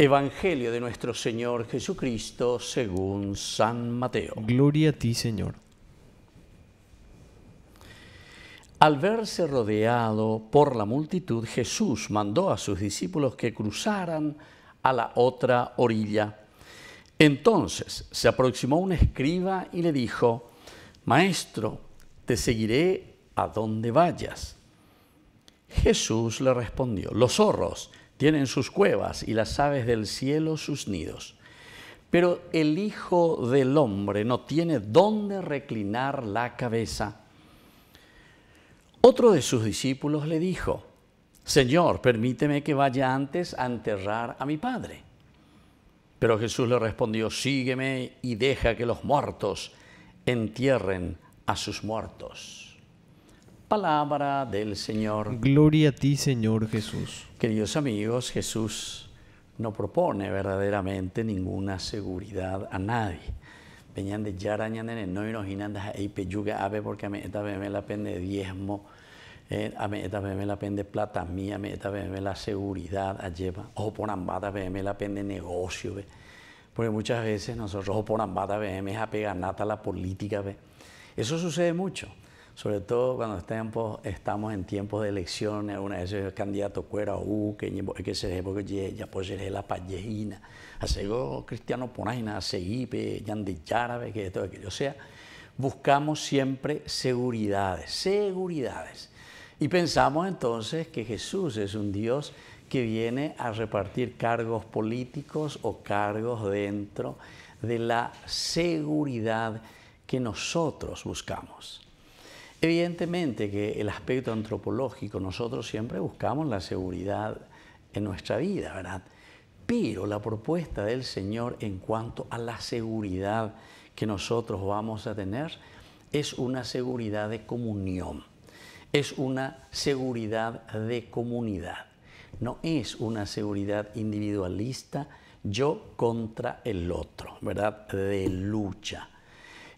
Evangelio de nuestro Señor Jesucristo según San Mateo. Gloria a ti, Señor. Al verse rodeado por la multitud, Jesús mandó a sus discípulos que cruzaran a la otra orilla. Entonces se aproximó un escriba y le dijo, Maestro, te seguiré a donde vayas. Jesús le respondió, los zorros tienen sus cuevas y las aves del cielo sus nidos. Pero el Hijo del Hombre no tiene dónde reclinar la cabeza. Otro de sus discípulos le dijo, Señor, permíteme que vaya antes a enterrar a mi Padre. Pero Jesús le respondió, sígueme y deja que los muertos entierren a sus muertos. Palabra del Señor. Gloria a ti, Señor Jesús. Queridos amigos, Jesús no propone verdaderamente ninguna seguridad a nadie. Peñan de yarañan en el no y de ahí peyuga ave porque a meta me la pende diezmo, eh, a meta me la pende plata mía, a meta me la seguridad a lleva, o por ambada me la pende negocio, ve. Porque muchas veces nosotros, o por ambada me es apeganata a la política, ve. Eso sucede mucho sobre todo cuando estamos en tiempos de elecciones, una vez el candidato cuera u, uh, que, que se que ya puede se la pallejina, asegó Cristiano Ponagina, ya de Yarabe, que todo aquello. sea, buscamos siempre seguridades, seguridades. Y pensamos entonces que Jesús es un Dios que viene a repartir cargos políticos o cargos dentro de la seguridad que nosotros buscamos. Evidentemente que el aspecto antropológico, nosotros siempre buscamos la seguridad en nuestra vida, ¿verdad? Pero la propuesta del Señor en cuanto a la seguridad que nosotros vamos a tener es una seguridad de comunión, es una seguridad de comunidad, no es una seguridad individualista, yo contra el otro, ¿verdad? De lucha.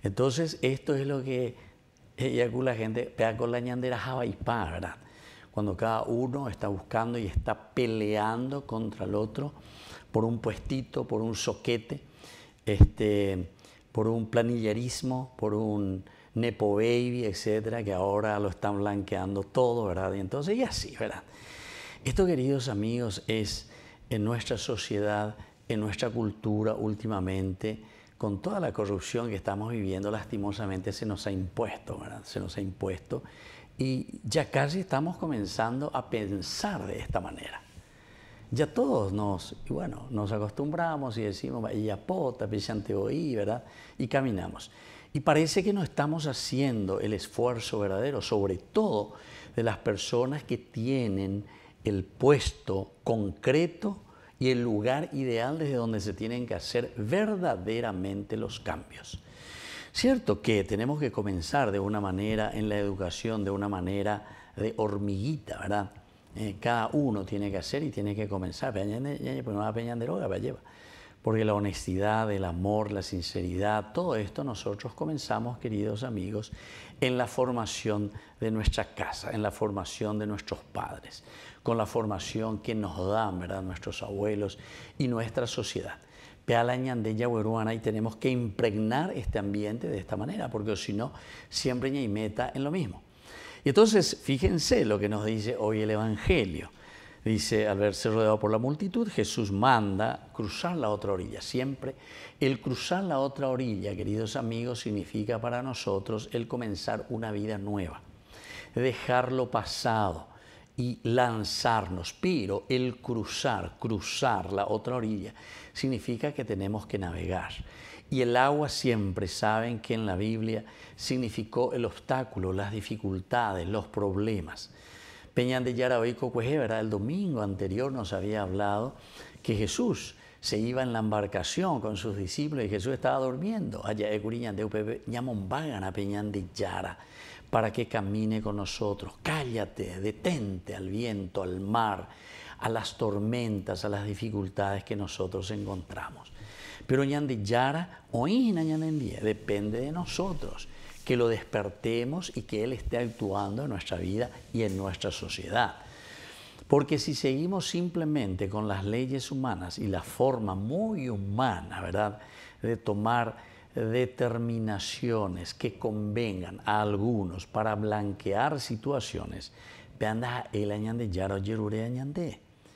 Entonces, esto es lo que Y la gente, pega con la ñandera javaipá, ¿verdad? Cuando cada uno está buscando y está peleando contra el otro por un puestito, por un soquete, este, por un planillerismo, por un nepo baby, etcétera, que ahora lo están blanqueando todo, ¿verdad? Y entonces, y así, ¿verdad? Esto, queridos amigos, es en nuestra sociedad, en nuestra cultura últimamente, con toda la corrupción que estamos viviendo, lastimosamente se nos ha impuesto, ¿verdad? Se nos ha impuesto y ya casi estamos comenzando a pensar de esta manera. Ya todos nos, bueno, nos acostumbramos y decimos, y pota, pisante oí, ¿verdad? Y caminamos. Y parece que no estamos haciendo el esfuerzo verdadero, sobre todo de las personas que tienen el puesto concreto, y el lugar ideal desde donde se tienen que hacer verdaderamente los cambios. Cierto que tenemos que comenzar de una manera en la educación, de una manera de hormiguita, ¿verdad? Eh, cada uno tiene que hacer y tiene que comenzar. Peña, peña, pues lleva. Porque la honestidad, el amor, la sinceridad, todo esto nosotros comenzamos, queridos amigos, en la formación de nuestra casa, en la formación de nuestros padres, con la formación que nos dan, ¿verdad?, nuestros abuelos y nuestra sociedad. Peala ñandella Hueruana y tenemos que impregnar este ambiente de esta manera, porque si no, siempre meta en lo mismo. Y entonces, fíjense lo que nos dice hoy el Evangelio. Dice, al verse rodeado por la multitud, Jesús manda cruzar la otra orilla. Siempre el cruzar la otra orilla, queridos amigos, significa para nosotros el comenzar una vida nueva, dejar lo pasado y lanzarnos. Pero el cruzar, cruzar la otra orilla, significa que tenemos que navegar. Y el agua siempre, saben que en la Biblia significó el obstáculo, las dificultades, los problemas. Peñán de Yara pues, eh, ¿verdad? El domingo anterior nos había hablado que Jesús se iba en la embarcación con sus discípulos y Jesús estaba durmiendo. Allá de Curiñán de a Peñán de Yara para que camine con nosotros. Cállate, detente al viento, al mar, a las tormentas, a las dificultades que nosotros encontramos. Pero en oína día depende de nosotros que lo despertemos y que Él esté actuando en nuestra vida y en nuestra sociedad. Porque si seguimos simplemente con las leyes humanas y la forma muy humana, ¿verdad?, de tomar determinaciones que convengan a algunos para blanquear situaciones,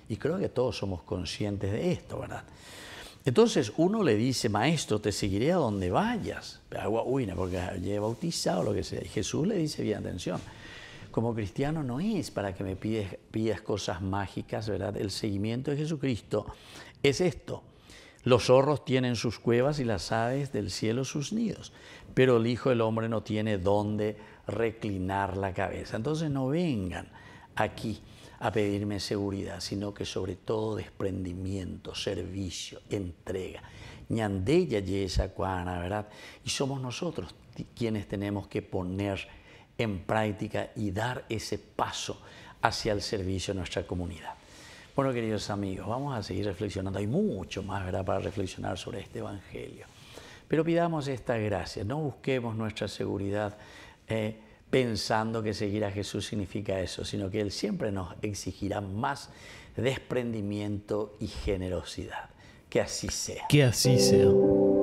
y creo que todos somos conscientes de esto, ¿verdad? Entonces uno le dice, maestro, te seguiré a donde vayas. Agua uy, porque ya he bautizado, lo que sea. Y Jesús le dice, bien, atención, como cristiano no es para que me pides, pidas cosas mágicas, ¿verdad? El seguimiento de Jesucristo es esto. Los zorros tienen sus cuevas y las aves del cielo sus nidos, pero el Hijo del Hombre no tiene dónde reclinar la cabeza. Entonces no vengan aquí a pedirme seguridad, sino que sobre todo desprendimiento, servicio, entrega. Ñandella esa cuana, ¿verdad? Y somos nosotros quienes tenemos que poner en práctica y dar ese paso hacia el servicio de nuestra comunidad. Bueno, queridos amigos, vamos a seguir reflexionando. Hay mucho más, ¿verdad?, para reflexionar sobre este Evangelio. Pero pidamos esta gracia, no busquemos nuestra seguridad. Eh, pensando que seguir a Jesús significa eso, sino que Él siempre nos exigirá más desprendimiento y generosidad. Que así sea. Que así sea.